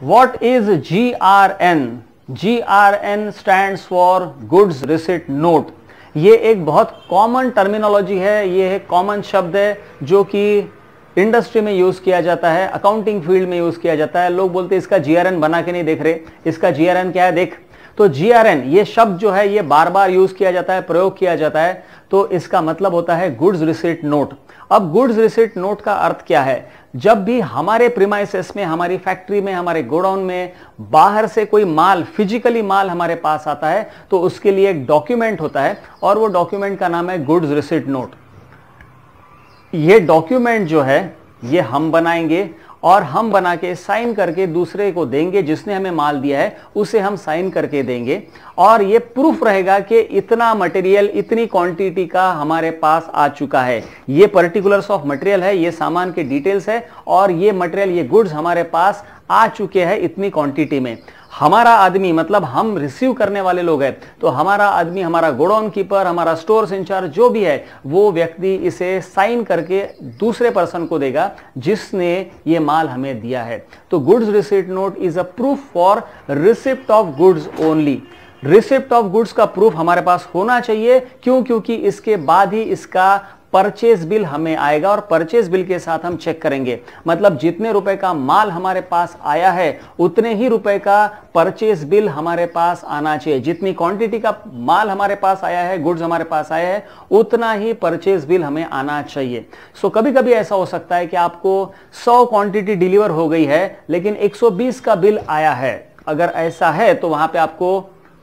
What is GRN? GRN stands for Goods Receipt Note. ये एक बहुत कॉमन टर्मिनोलॉजी है ये एक कॉमन शब्द है जो कि इंडस्ट्री में यूज़ किया जाता है अकाउंटिंग फील्ड में यूज़ किया जाता है लोग बोलते हैं इसका जीआरएन बना के नहीं देख रहे इसका जीआरएन क्या है देख तो जीआरएन ये शब्द जो है ये बार बार यूज किया जाता है प्रयोग किया जाता है तो इसका मतलब होता है गुड्स रिसिट नोट अब गुड्स रिसिट नोट का अर्थ क्या है जब भी हमारे प्रीमाइसेस में हमारी फैक्ट्री में हमारे गोडाउन में बाहर से कोई माल फिजिकली माल हमारे पास आता है तो उसके लिए एक डॉक्यूमेंट होता है और वो डॉक्यूमेंट का नाम है गुड्स रिसिट नोट ये डॉक्यूमेंट जो है ये हम बनाएंगे और हम बना के साइन करके दूसरे को देंगे जिसने हमें माल दिया है उसे हम साइन करके देंगे और ये प्रूफ रहेगा कि इतना मटेरियल इतनी क्वांटिटी का हमारे पास आ चुका है ये पर्टिकुलर्स ऑफ मटेरियल है ये सामान के डिटेल्स है और ये मटेरियल ये गुड्स हमारे पास आ चुके हैं इतनी क्वांटिटी में हमारा आदमी मतलब हम रिसीव करने वाले लोग हैं तो हमारा आदमी हमारा गोडाउन कीपर हमारा स्टोर इंचार्ज जो भी है वो व्यक्ति इसे साइन करके दूसरे पर्सन को देगा जिसने ये माल हमें दिया है तो goods receipt note is a proof for receipt of goods only receipt of goods का प्रूफ हमारे पास होना चाहिए क्यों क्योंकि इसके बाद ही इसका परचेज बिल हमें आएगा और परचेज बिल के साथ हम चेक करेंगे मतलब जितने रुपए का माल हमारे पास आया है उतने ही रुपए का परचेज बिल हमारे पास आना चाहिए जितनी क्वांटिटी का माल हमारे पास आया है गुड्स हमारे पास आया है उतना ही परचेज बिल हमें आना चाहिए सो कभी कभी ऐसा हो सकता है कि आपको सौ क्वांटिटी डिलीवर हो गई है लेकिन 120 का बिल आया है अगर ऐसा है तो वहां पे आपको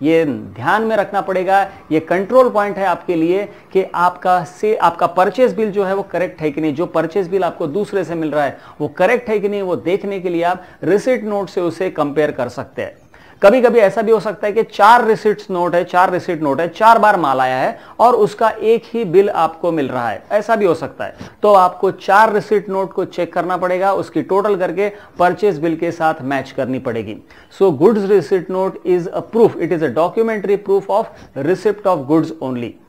ये ध्यान में रखना पड़ेगा ये कंट्रोल पॉइंट है आपके लिए कि आपका से आपका परचेज बिल जो है वो करेक्ट है कि नहीं जो परचेज बिल आपको दूसरे से मिल रहा है वो करेक्ट है कि नहीं वो देखने के लिए आप रिसिट नोट से उसे कंपेयर कर सकते हैं कभी कभी ऐसा भी हो सकता है कि चार रिसिट नोट है चार रिसिट नोट है चार बार माल आया है और उसका एक ही बिल आपको मिल रहा है ऐसा भी हो सकता है तो आपको चार रिसिट नोट को चेक करना पड़ेगा उसकी टोटल करके परचेज बिल के साथ मैच करनी पड़ेगी so goods receipt note is a proof it is a documentary proof of receipt of goods only